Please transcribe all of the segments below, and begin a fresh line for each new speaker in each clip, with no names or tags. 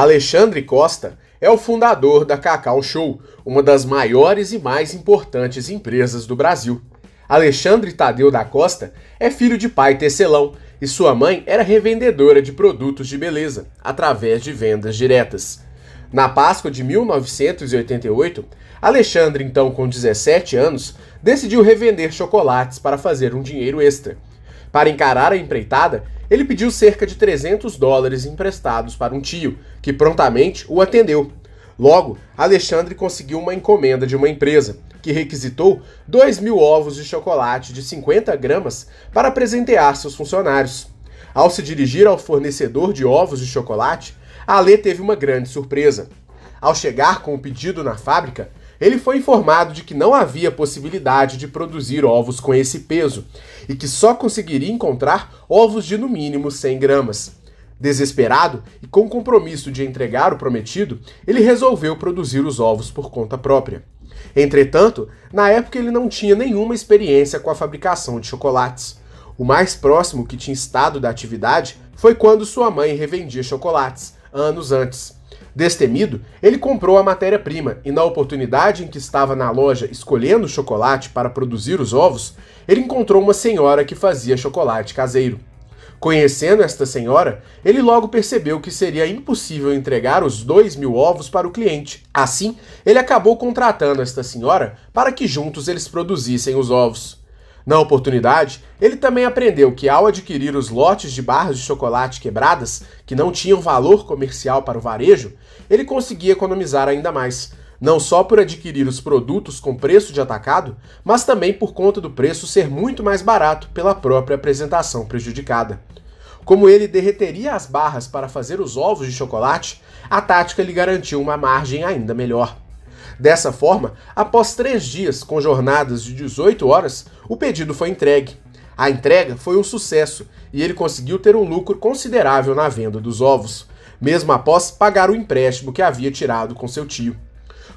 Alexandre Costa é o fundador da Cacau Show, uma das maiores e mais importantes empresas do Brasil. Alexandre Tadeu da Costa é filho de pai tecelão e sua mãe era revendedora de produtos de beleza através de vendas diretas. Na Páscoa de 1988, Alexandre, então com 17 anos, decidiu revender chocolates para fazer um dinheiro extra. Para encarar a empreitada, ele pediu cerca de 300 dólares emprestados para um tio, que prontamente o atendeu. Logo, Alexandre conseguiu uma encomenda de uma empresa, que requisitou 2 mil ovos de chocolate de 50 gramas para presentear seus funcionários. Ao se dirigir ao fornecedor de ovos de chocolate, Ale teve uma grande surpresa. Ao chegar com o pedido na fábrica, ele foi informado de que não havia possibilidade de produzir ovos com esse peso e que só conseguiria encontrar ovos de no mínimo 100 gramas. Desesperado e com o compromisso de entregar o prometido, ele resolveu produzir os ovos por conta própria. Entretanto, na época ele não tinha nenhuma experiência com a fabricação de chocolates. O mais próximo que tinha estado da atividade foi quando sua mãe revendia chocolates, anos antes. Destemido, ele comprou a matéria-prima e, na oportunidade em que estava na loja escolhendo chocolate para produzir os ovos, ele encontrou uma senhora que fazia chocolate caseiro. Conhecendo esta senhora, ele logo percebeu que seria impossível entregar os dois mil ovos para o cliente. Assim, ele acabou contratando esta senhora para que juntos eles produzissem os ovos. Na oportunidade, ele também aprendeu que ao adquirir os lotes de barras de chocolate quebradas, que não tinham valor comercial para o varejo, ele conseguia economizar ainda mais, não só por adquirir os produtos com preço de atacado, mas também por conta do preço ser muito mais barato pela própria apresentação prejudicada. Como ele derreteria as barras para fazer os ovos de chocolate, a tática lhe garantiu uma margem ainda melhor. Dessa forma, após três dias com jornadas de 18 horas, o pedido foi entregue. A entrega foi um sucesso e ele conseguiu ter um lucro considerável na venda dos ovos, mesmo após pagar o empréstimo que havia tirado com seu tio.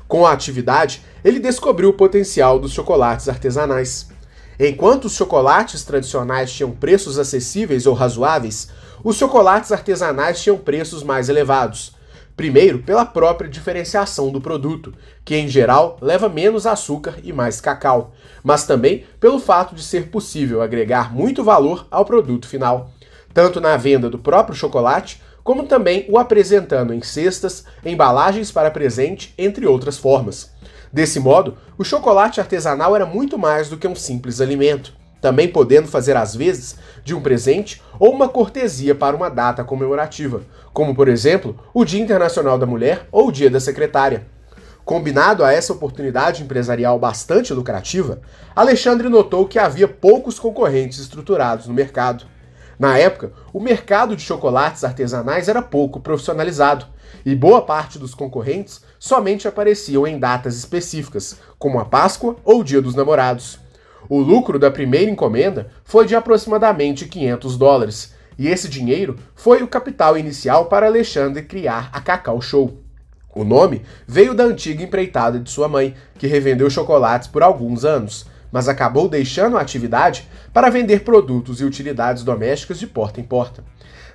Com a atividade, ele descobriu o potencial dos chocolates artesanais. Enquanto os chocolates tradicionais tinham preços acessíveis ou razoáveis, os chocolates artesanais tinham preços mais elevados, Primeiro, pela própria diferenciação do produto, que em geral leva menos açúcar e mais cacau, mas também pelo fato de ser possível agregar muito valor ao produto final, tanto na venda do próprio chocolate, como também o apresentando em cestas, embalagens para presente, entre outras formas. Desse modo, o chocolate artesanal era muito mais do que um simples alimento também podendo fazer às vezes de um presente ou uma cortesia para uma data comemorativa, como por exemplo o Dia Internacional da Mulher ou o Dia da Secretária. Combinado a essa oportunidade empresarial bastante lucrativa, Alexandre notou que havia poucos concorrentes estruturados no mercado. Na época, o mercado de chocolates artesanais era pouco profissionalizado, e boa parte dos concorrentes somente apareciam em datas específicas, como a Páscoa ou o Dia dos Namorados. O lucro da primeira encomenda foi de aproximadamente 500 dólares, e esse dinheiro foi o capital inicial para Alexandre criar a Cacau Show. O nome veio da antiga empreitada de sua mãe, que revendeu chocolates por alguns anos mas acabou deixando a atividade para vender produtos e utilidades domésticas de porta em porta.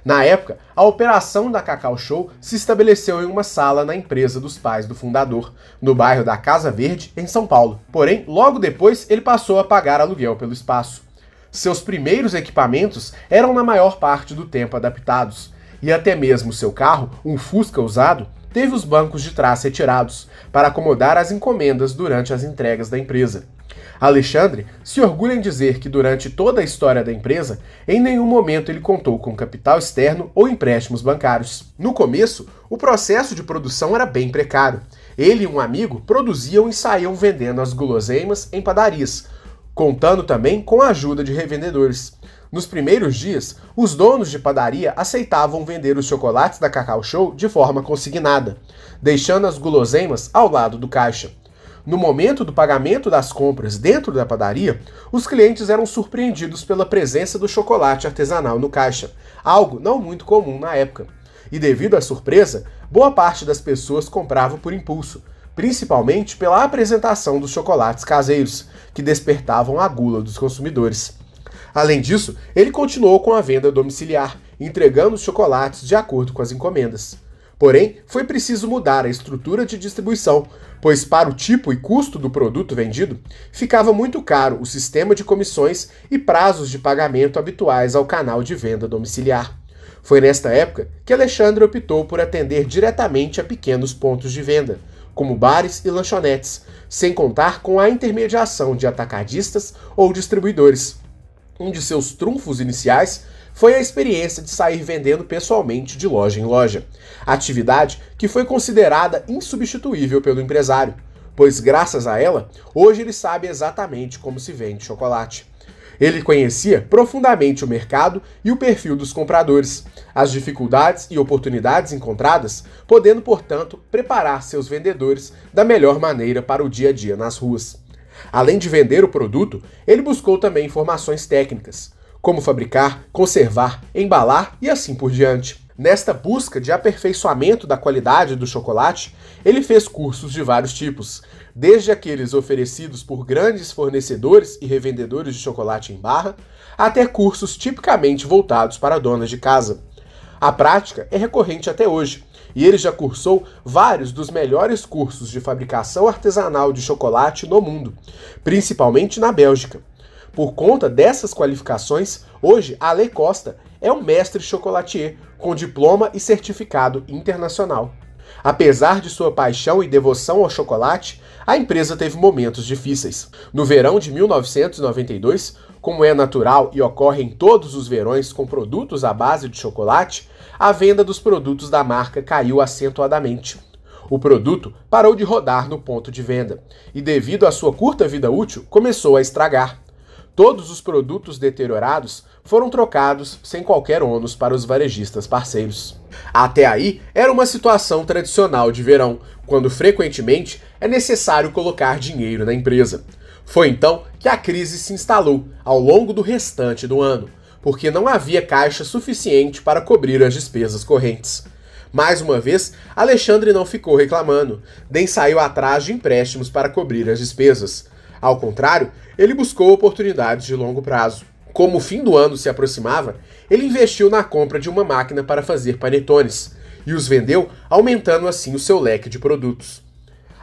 Na época, a operação da Cacau Show se estabeleceu em uma sala na empresa dos pais do fundador, no bairro da Casa Verde, em São Paulo. Porém, logo depois ele passou a pagar aluguel pelo espaço. Seus primeiros equipamentos eram na maior parte do tempo adaptados, e até mesmo seu carro, um Fusca usado, teve os bancos de trás retirados para acomodar as encomendas durante as entregas da empresa. Alexandre se orgulha em dizer que durante toda a história da empresa, em nenhum momento ele contou com capital externo ou empréstimos bancários. No começo, o processo de produção era bem precário. Ele e um amigo produziam e saíam vendendo as guloseimas em padarias, contando também com a ajuda de revendedores. Nos primeiros dias, os donos de padaria aceitavam vender os chocolates da Cacau Show de forma consignada, deixando as guloseimas ao lado do caixa. No momento do pagamento das compras dentro da padaria, os clientes eram surpreendidos pela presença do chocolate artesanal no caixa, algo não muito comum na época. E devido à surpresa, boa parte das pessoas comprava por impulso, principalmente pela apresentação dos chocolates caseiros, que despertavam a gula dos consumidores. Além disso, ele continuou com a venda domiciliar, entregando os chocolates de acordo com as encomendas. Porém, foi preciso mudar a estrutura de distribuição, pois para o tipo e custo do produto vendido, ficava muito caro o sistema de comissões e prazos de pagamento habituais ao canal de venda domiciliar. Foi nesta época que Alexandre optou por atender diretamente a pequenos pontos de venda, como bares e lanchonetes, sem contar com a intermediação de atacadistas ou distribuidores. Um de seus trunfos iniciais foi a experiência de sair vendendo pessoalmente de loja em loja. Atividade que foi considerada insubstituível pelo empresário, pois graças a ela, hoje ele sabe exatamente como se vende chocolate. Ele conhecia profundamente o mercado e o perfil dos compradores, as dificuldades e oportunidades encontradas, podendo, portanto, preparar seus vendedores da melhor maneira para o dia a dia nas ruas. Além de vender o produto, ele buscou também informações técnicas, como fabricar, conservar, embalar e assim por diante. Nesta busca de aperfeiçoamento da qualidade do chocolate, ele fez cursos de vários tipos, desde aqueles oferecidos por grandes fornecedores e revendedores de chocolate em barra, até cursos tipicamente voltados para donas de casa. A prática é recorrente até hoje, e ele já cursou vários dos melhores cursos de fabricação artesanal de chocolate no mundo, principalmente na Bélgica. Por conta dessas qualificações, hoje Ale Costa é um mestre chocolatier com diploma e certificado internacional. Apesar de sua paixão e devoção ao chocolate, a empresa teve momentos difíceis. No verão de 1992, como é natural e ocorre em todos os verões com produtos à base de chocolate, a venda dos produtos da marca caiu acentuadamente. O produto parou de rodar no ponto de venda e, devido à sua curta vida útil, começou a estragar. Todos os produtos deteriorados foram trocados sem qualquer ônus para os varejistas parceiros. Até aí, era uma situação tradicional de verão, quando frequentemente é necessário colocar dinheiro na empresa. Foi então que a crise se instalou ao longo do restante do ano, porque não havia caixa suficiente para cobrir as despesas correntes. Mais uma vez, Alexandre não ficou reclamando, nem saiu atrás de empréstimos para cobrir as despesas. Ao contrário, ele buscou oportunidades de longo prazo. Como o fim do ano se aproximava, ele investiu na compra de uma máquina para fazer panetones e os vendeu, aumentando assim o seu leque de produtos.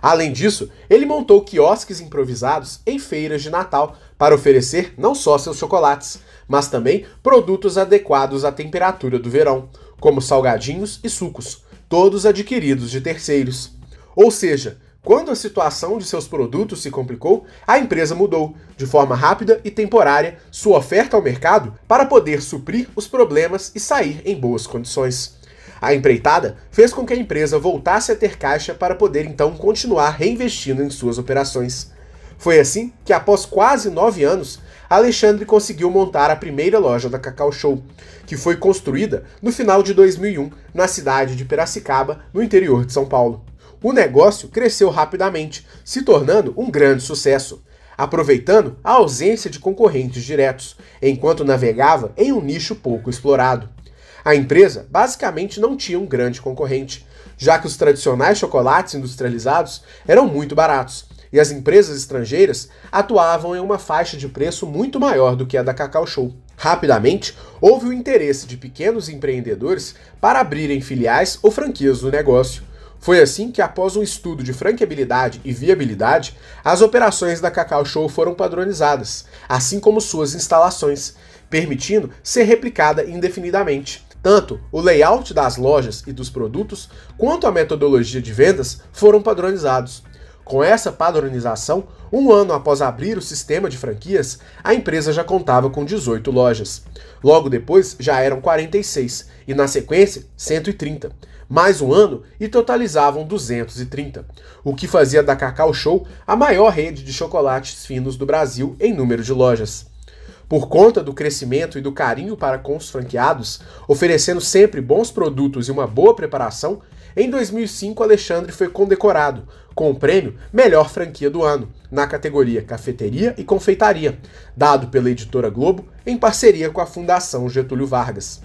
Além disso, ele montou quiosques improvisados em feiras de Natal para oferecer não só seus chocolates, mas também produtos adequados à temperatura do verão, como salgadinhos e sucos, todos adquiridos de terceiros. Ou seja, quando a situação de seus produtos se complicou, a empresa mudou, de forma rápida e temporária, sua oferta ao mercado para poder suprir os problemas e sair em boas condições. A empreitada fez com que a empresa voltasse a ter caixa para poder então continuar reinvestindo em suas operações. Foi assim que, após quase nove anos, Alexandre conseguiu montar a primeira loja da Cacau Show, que foi construída no final de 2001 na cidade de Piracicaba, no interior de São Paulo o negócio cresceu rapidamente, se tornando um grande sucesso, aproveitando a ausência de concorrentes diretos, enquanto navegava em um nicho pouco explorado. A empresa basicamente não tinha um grande concorrente, já que os tradicionais chocolates industrializados eram muito baratos e as empresas estrangeiras atuavam em uma faixa de preço muito maior do que a da Cacau Show. Rapidamente, houve o interesse de pequenos empreendedores para abrirem filiais ou franquias do negócio, foi assim que, após um estudo de franqueabilidade e viabilidade, as operações da Cacau Show foram padronizadas, assim como suas instalações, permitindo ser replicada indefinidamente. Tanto o layout das lojas e dos produtos, quanto a metodologia de vendas foram padronizados. Com essa padronização, um ano após abrir o sistema de franquias, a empresa já contava com 18 lojas. Logo depois, já eram 46 e, na sequência, 130 mais um ano e totalizavam 230, o que fazia da Cacau Show a maior rede de chocolates finos do Brasil em número de lojas. Por conta do crescimento e do carinho para com os franqueados, oferecendo sempre bons produtos e uma boa preparação, em 2005 Alexandre foi condecorado com o prêmio Melhor Franquia do Ano, na categoria Cafeteria e Confeitaria, dado pela editora Globo em parceria com a Fundação Getúlio Vargas.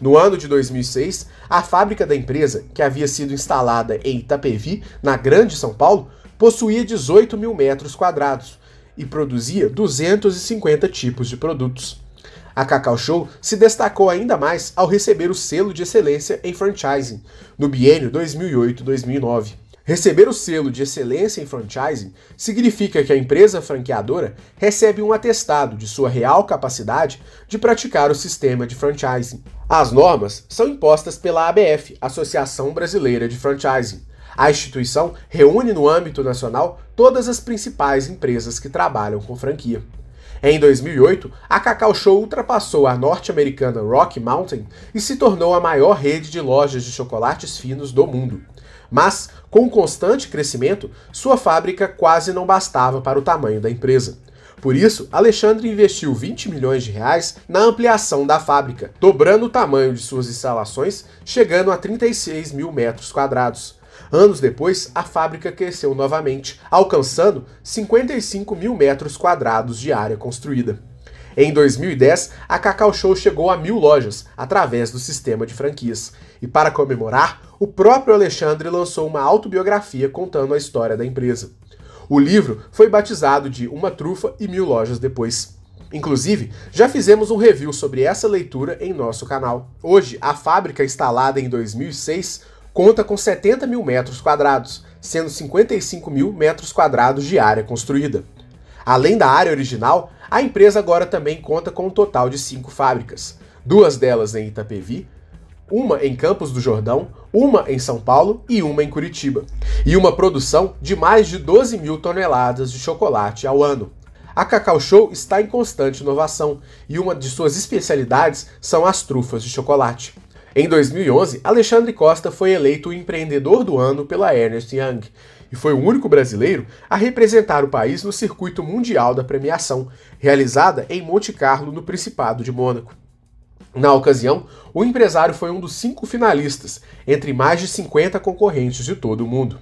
No ano de 2006, a fábrica da empresa, que havia sido instalada em Itapevi, na Grande São Paulo, possuía 18 mil metros quadrados e produzia 250 tipos de produtos. A Cacau Show se destacou ainda mais ao receber o selo de excelência em franchising no biênio 2008-2009. Receber o selo de excelência em franchising significa que a empresa franqueadora recebe um atestado de sua real capacidade de praticar o sistema de franchising. As normas são impostas pela ABF, Associação Brasileira de Franchising. A instituição reúne no âmbito nacional todas as principais empresas que trabalham com franquia. Em 2008, a Cacau Show ultrapassou a norte-americana Rocky Mountain e se tornou a maior rede de lojas de chocolates finos do mundo. Mas com constante crescimento, sua fábrica quase não bastava para o tamanho da empresa. Por isso, Alexandre investiu 20 milhões de reais na ampliação da fábrica, dobrando o tamanho de suas instalações, chegando a 36 mil metros quadrados. Anos depois, a fábrica cresceu novamente, alcançando 55 mil metros quadrados de área construída. Em 2010, a Cacau Show chegou a mil lojas através do sistema de franquias. E para comemorar, o próprio Alexandre lançou uma autobiografia contando a história da empresa. O livro foi batizado de Uma Trufa e Mil Lojas Depois. Inclusive, já fizemos um review sobre essa leitura em nosso canal. Hoje, a fábrica instalada em 2006 conta com 70 mil metros quadrados, sendo 55 mil metros quadrados de área construída. Além da área original, a empresa agora também conta com um total de cinco fábricas, duas delas em Itapevi, uma em Campos do Jordão, uma em São Paulo e uma em Curitiba, e uma produção de mais de 12 mil toneladas de chocolate ao ano. A Cacau Show está em constante inovação e uma de suas especialidades são as trufas de chocolate. Em 2011, Alexandre Costa foi eleito o empreendedor do ano pela Ernest Young e foi o único brasileiro a representar o país no circuito mundial da premiação, realizada em Monte Carlo, no Principado de Mônaco. Na ocasião, o empresário foi um dos cinco finalistas, entre mais de 50 concorrentes de todo o mundo.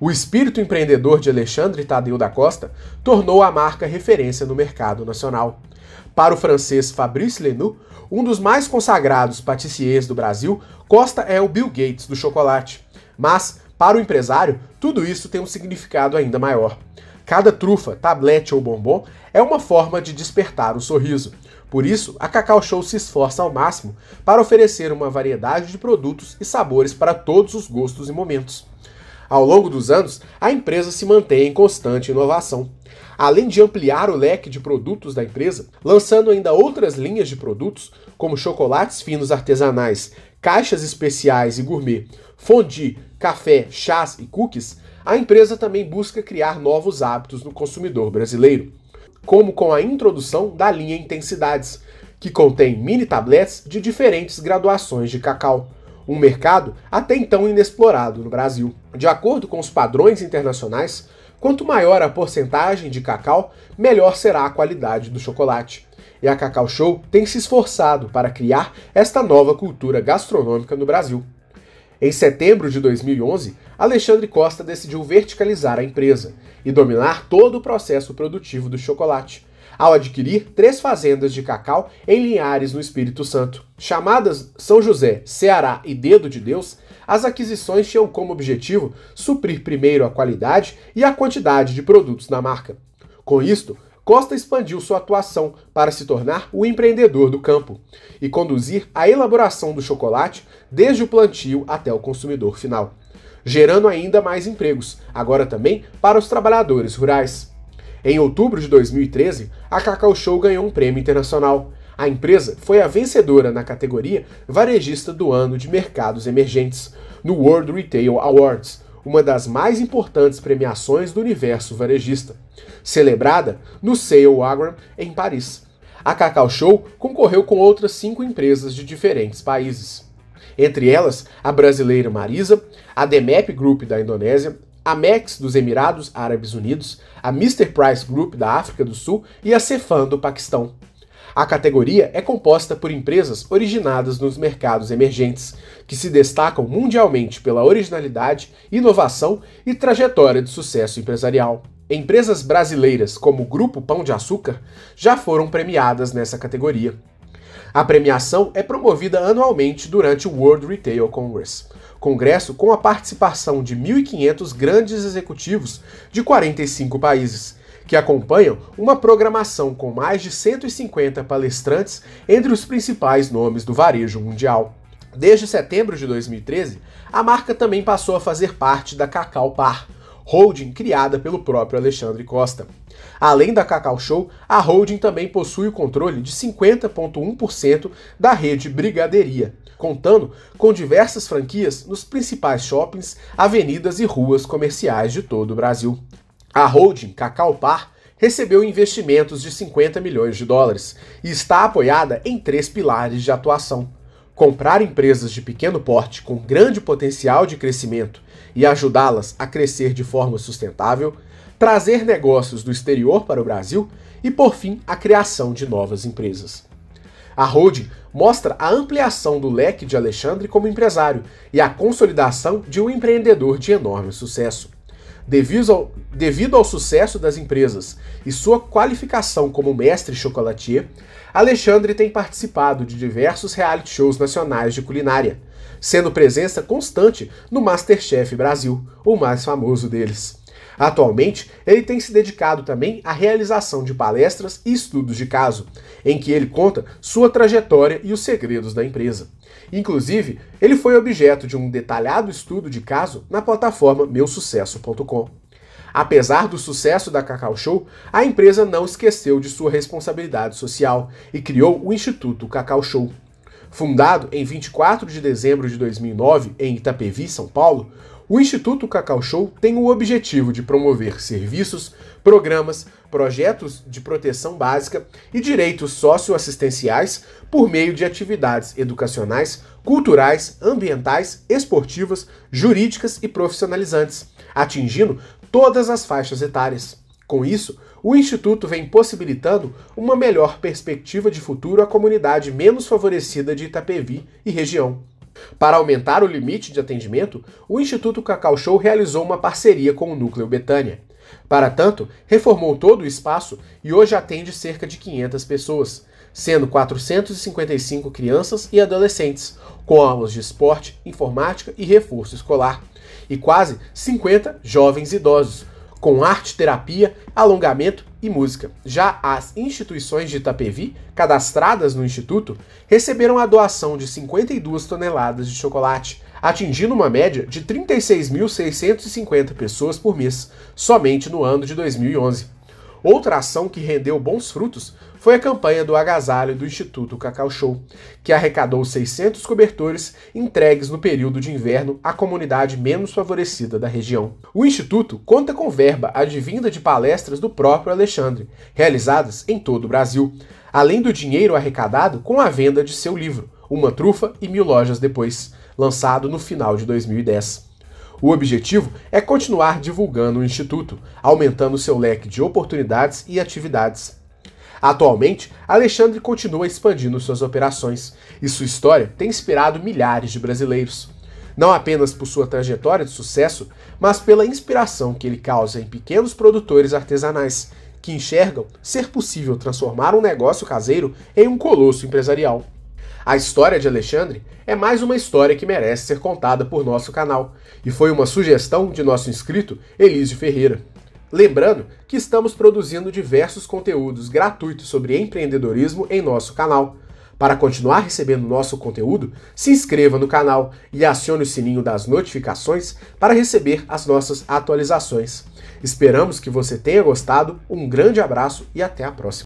O espírito empreendedor de Alexandre Tadeu da Costa tornou a marca referência no mercado nacional. Para o francês Fabrice Lenoux, um dos mais consagrados patissiers do Brasil, Costa é o Bill Gates do chocolate. Mas, para o empresário, tudo isso tem um significado ainda maior. Cada trufa, tablete ou bombom é uma forma de despertar o sorriso. Por isso, a Cacau Show se esforça ao máximo para oferecer uma variedade de produtos e sabores para todos os gostos e momentos. Ao longo dos anos, a empresa se mantém em constante inovação. Além de ampliar o leque de produtos da empresa, lançando ainda outras linhas de produtos, como chocolates finos artesanais, caixas especiais e gourmet, fondue, café, chás e cookies, a empresa também busca criar novos hábitos no consumidor brasileiro, como com a introdução da linha Intensidades, que contém mini tablets de diferentes graduações de cacau, um mercado até então inexplorado no Brasil. De acordo com os padrões internacionais, quanto maior a porcentagem de cacau, melhor será a qualidade do chocolate. E a Cacau Show tem se esforçado para criar esta nova cultura gastronômica no Brasil. Em setembro de 2011, Alexandre Costa decidiu verticalizar a empresa e dominar todo o processo produtivo do chocolate, ao adquirir três fazendas de cacau em Linhares, no Espírito Santo. Chamadas São José, Ceará e Dedo de Deus, as aquisições tinham como objetivo suprir primeiro a qualidade e a quantidade de produtos na marca. Com isto, Costa expandiu sua atuação para se tornar o empreendedor do campo e conduzir a elaboração do chocolate desde o plantio até o consumidor final, gerando ainda mais empregos, agora também para os trabalhadores rurais. Em outubro de 2013, a Cacau Show ganhou um prêmio internacional. A empresa foi a vencedora na categoria Varejista do Ano de Mercados Emergentes, no World Retail Awards, uma das mais importantes premiações do universo varejista celebrada no Sale Wagram em Paris. A Cacau Show concorreu com outras cinco empresas de diferentes países. Entre elas, a brasileira Marisa, a Demep Group da Indonésia, a MEX dos Emirados Árabes Unidos, a Mr. Price Group da África do Sul e a Cefan do Paquistão. A categoria é composta por empresas originadas nos mercados emergentes, que se destacam mundialmente pela originalidade, inovação e trajetória de sucesso empresarial. Empresas brasileiras como o Grupo Pão de Açúcar já foram premiadas nessa categoria. A premiação é promovida anualmente durante o World Retail Congress, congresso com a participação de 1.500 grandes executivos de 45 países, que acompanham uma programação com mais de 150 palestrantes entre os principais nomes do varejo mundial. Desde setembro de 2013, a marca também passou a fazer parte da Cacau Par, holding criada pelo próprio Alexandre Costa. Além da Cacau Show, a holding também possui o controle de 50,1% da rede Brigaderia, contando com diversas franquias nos principais shoppings, avenidas e ruas comerciais de todo o Brasil. A holding Cacau Par recebeu investimentos de 50 milhões de dólares e está apoiada em três pilares de atuação: comprar empresas de pequeno porte com grande potencial de crescimento e ajudá-las a crescer de forma sustentável, trazer negócios do exterior para o Brasil e, por fim, a criação de novas empresas. A holding mostra a ampliação do leque de Alexandre como empresário e a consolidação de um empreendedor de enorme sucesso devido ao, devido ao sucesso das empresas e sua qualificação como mestre chocolatier, Alexandre tem participado de diversos reality shows nacionais de culinária, sendo presença constante no Masterchef Brasil, o mais famoso deles. Atualmente, ele tem se dedicado também à realização de palestras e estudos de caso, em que ele conta sua trajetória e os segredos da empresa. Inclusive, ele foi objeto de um detalhado estudo de caso na plataforma meusucesso.com. Apesar do sucesso da Cacau Show, a empresa não esqueceu de sua responsabilidade social e criou o Instituto Cacau Show. Fundado em 24 de dezembro de 2009 em Itapevi, São Paulo, o Instituto Cacau Show tem o objetivo de promover serviços, programas, projetos de proteção básica e direitos socioassistenciais por meio de atividades educacionais, culturais, ambientais, esportivas, jurídicas e profissionalizantes, atingindo todas as faixas etárias. Com isso, o Instituto vem possibilitando uma melhor perspectiva de futuro à comunidade menos favorecida de Itapevi e região. Para aumentar o limite de atendimento, o Instituto Cacau Show realizou uma parceria com o Núcleo Betânia. Para tanto, reformou todo o espaço e hoje atende cerca de 500 pessoas, sendo 455 crianças e adolescentes, com aulas de esporte, informática e reforço escolar, e quase 50 jovens idosos, com arte terapia, alongamento e música. Já as instituições de Itapevi, cadastradas no Instituto, receberam a doação de 52 toneladas de chocolate, atingindo uma média de 36.650 pessoas por mês, somente no ano de 2011. Outra ação que rendeu bons frutos foi a campanha do agasalho do Instituto Cacau Show, que arrecadou 600 cobertores entregues no período de inverno à comunidade menos favorecida da região. O Instituto conta com verba advinda de palestras do próprio Alexandre, realizadas em todo o Brasil, além do dinheiro arrecadado com a venda de seu livro, Uma Trufa e Mil Lojas Depois, lançado no final de 2010. O objetivo é continuar divulgando o Instituto, aumentando seu leque de oportunidades e atividades Atualmente, Alexandre continua expandindo suas operações e sua história tem inspirado milhares de brasileiros. Não apenas por sua trajetória de sucesso, mas pela inspiração que ele causa em pequenos produtores artesanais que enxergam ser possível transformar um negócio caseiro em um colosso empresarial. A história de Alexandre é mais uma história que merece ser contada por nosso canal, e foi uma sugestão de nosso inscrito Elise Ferreira. Lembrando que estamos produzindo diversos conteúdos gratuitos sobre empreendedorismo em nosso canal. Para continuar recebendo nosso conteúdo, se inscreva no canal e acione o sininho das notificações para receber as nossas atualizações. Esperamos que você tenha gostado, um grande abraço e até a próxima!